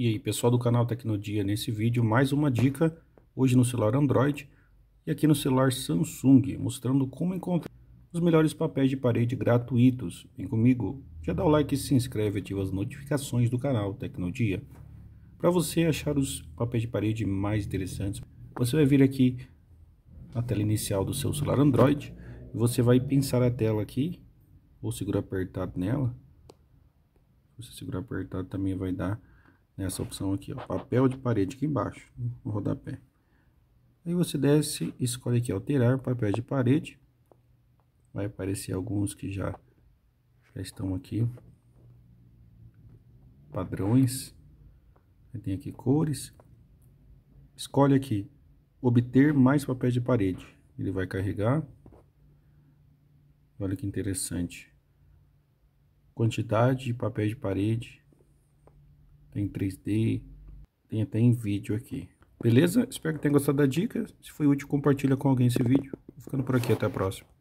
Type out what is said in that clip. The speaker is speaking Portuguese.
E aí pessoal do canal Tecnodia, nesse vídeo mais uma dica, hoje no celular Android e aqui no celular Samsung, mostrando como encontrar os melhores papéis de parede gratuitos. Vem comigo, já dá o like, se inscreve, ativa as notificações do canal Tecnodia. Para você achar os papéis de parede mais interessantes, você vai vir aqui na tela inicial do seu celular Android, e você vai pensar a tela aqui, ou segurar apertado nela, você segurar apertado também vai dar nessa opção aqui, ó, papel de parede aqui embaixo, no rodapé. Aí você desce, escolhe aqui alterar papel de parede. Vai aparecer alguns que já, já estão aqui. Padrões. Aí tem aqui cores. Escolhe aqui obter mais papel de parede. Ele vai carregar. Olha que interessante. Quantidade de papel de parede tem 3D, tem até em vídeo aqui. Beleza? Espero que tenham gostado da dica. Se foi útil, compartilha com alguém esse vídeo. Vou ficando por aqui, até a próxima.